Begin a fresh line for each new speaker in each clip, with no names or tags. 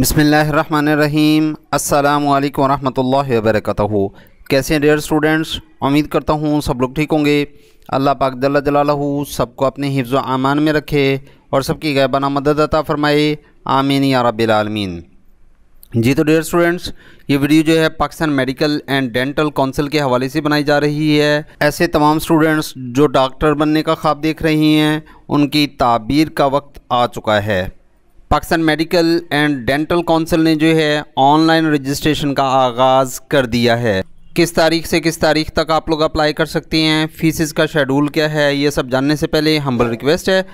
बिसमीम् अल्लाम वरहमल वरक कैसे हैं डेयर स्टूडेंट्स उम्मीद करता हूँ सब लोग ठीक होंगे अल्लाह पाक जल्ला जलालहु सबको अपने हिफ्ज़ आमान में रखे और सबकी गैबाना मदद अता फ़रमाए आमीन या रबालमीन जी तो डेयर स्टूडेंट्स ये वीडियो जो है Pakistan medical and dental council के हवाले से बनाई जा रही है ऐसे तमाम स्टूडेंट्स जो डॉक्टर बनने का ख्वाब देख रही हैं उनकी ताबीर का वक्त आ चुका है Pakistan medical and dental council ने जो है ऑनलाइन रजिस्ट्रेशन का आगाज़ कर दिया है किस तारीख से किस तारीख तक आप लोग अप्लाई कर सकते हैं फीसिस का शेड्यूल क्या है ये सब जानने से पहले हम्बल रिक्वेस्ट है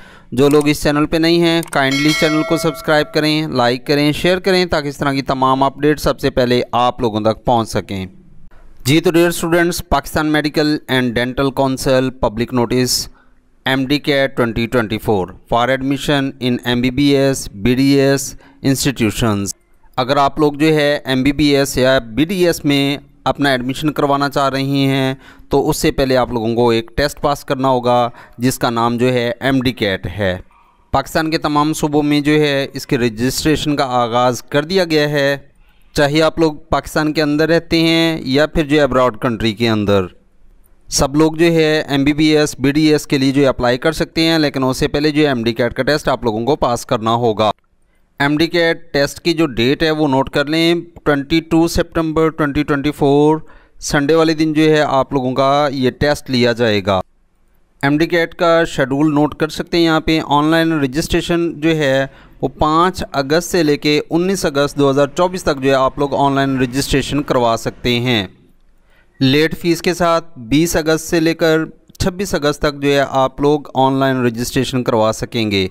जो लोग इस चैनल पे नहीं हैं काइंडली चैनल को सब्सक्राइब करें लाइक करें शेयर करें ताकि इस तरह की तमाम अपडेट सबसे पहले आप लोगों तक पहुंच सकें जी तो dear students Pakistan medical and dental council public notice M D care twenty twenty four for admission in M B B S B D S institutions अगर आप लोग जो है एम बी बी एस या बी डी एस में अपना admission करवाना चाह रही हैं तो उससे पहले आप लोगों को एक टेस्ट पास करना होगा जिसका नाम जो है एम डी कैट है पाकिस्तान के तमाम सूबों में जो है इसके रजिस्ट्रेशन का आगाज़ कर दिया गया है चाहे आप लोग पाकिस्तान के अंदर रहते हैं या फिर जो है अब्रॉड कंट्री के अंदर सब लोग जो है M B B S B D S के लिए जो है अप्लाई कर सकते हैं लेकिन उससे पहले जो है एम डी कैट का टेस्ट आप लोगों को पास करना होगा एम डी कैट टेस्ट की जो डेट है वो नोट कर लें twenty two September twenty twenty four Sunday वाले दिन जो है आप लोगों का ये टेस्ट लिया जाएगा एम डी कैट का शेड्यूल नोट कर सकते हैं यहाँ पे ऑनलाइन रजिस्ट्रेशन जो है वो पाँच अगस्त से लेके उन्नीस अगस्त 2024 तक जो है आप लोग ऑनलाइन रजिस्ट्रेशन करवा सकते हैं लेट फीस के साथ 20 अगस्त से लेकर 26 अगस्त तक जो है आप लोग ऑनलाइन रजिस्ट्रेशन करवा सकेंगे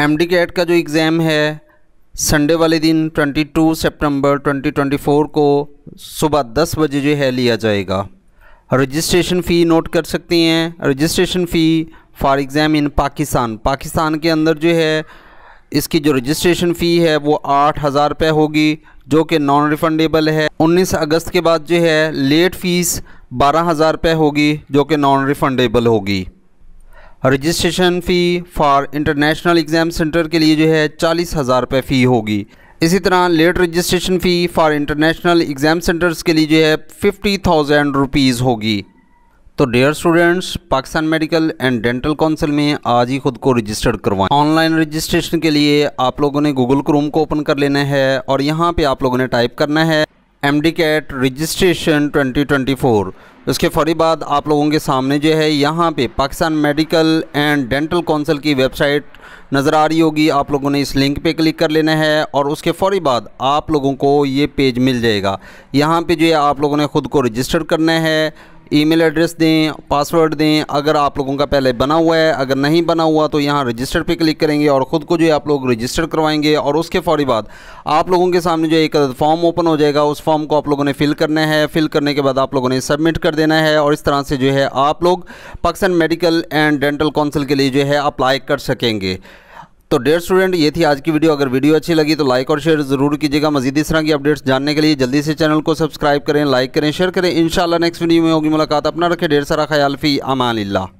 एम डी कैट का जो एग्ज़ाम है संडे वाले दिन 22 सितंबर 2024 को सुबह 10 बजे जो है लिया जाएगा रजिस्ट्रेशन फ़ी नोट कर सकते हैं registration fee for exam in Pakistan Pakistan के अंदर जो है इसकी जो रजिस्ट्रेशन फ़ी है वो आठ हज़ार रुपये होगी जो कि नॉन रिफंडेबल है 19 अगस्त के बाद जो है लेट फीस बारह हज़ार रुपये होगी जो कि नॉन रिफंडेबल होगी registration fee for international exam centre के लिए जो है चालीस हज़ार रुपये फ़ी होगी इसी तरह late registration fee for international exam centres के लिए जो है फिफ्टी थाउजेंड रुपीज़ होगी तो dear students Pakistan medical and dental council में आज ही खुद को रजिस्टर्ड करवाएं ऑनलाइन रजिस्ट्रेशन के लिए आप लोगों ने गूगल क्रोम को ओपन कर लेना है और यहाँ पे आप लोगों ने टाइप करना है M D CAT registration twenty twenty four उसके फौरी बाद आप लोगों के सामने जो है यहाँ पे Pakistan medical and dental council की वेबसाइट नज़र आ रही होगी आप लोगों ने इस लिंक पे क्लिक कर लेना है और उसके फौरी बाद आप लोगों को ये पेज मिल जाएगा यहाँ पे जो है आप लोगों ने ख़ुद को रजिस्टर करना है ईमेल एड्रेस दें पासवर्ड दें अगर आप लोगों का पहले बना हुआ है अगर नहीं बना हुआ तो यहाँ रजिस्टर पे क्लिक करेंगे और ख़ुद को जो है आप लोग रजिस्टर करवाएंगे और उसके फौरी बाद आप लोगों के सामने जो एक फॉर्म ओपन हो जाएगा उस फॉर्म को आप लोगों ने फ़िल करना है फ़िल करने के बाद आप लोगों ने सबमिट कर देना है और इस तरह से जो है आप लोग Pakistan medical and dental council के लिए जो है अप्लाई कर सकेंगे तो डेयर स्टूडेंट ये थी आज की वीडियो अगर वीडियो अच्छी लगी तो लाइक और शेयर जरूर कीजिएगा मजीद इस तरह की अपडेट्स जानने के लिए जल्दी से चैनल को सब्सक्राइब करें लाइक करें शेयर करें इंशाल्लाह नेक्स्ट वीडियो में होगी मुलाकात अपना रखें ढेर सारा ख्याल फी अमान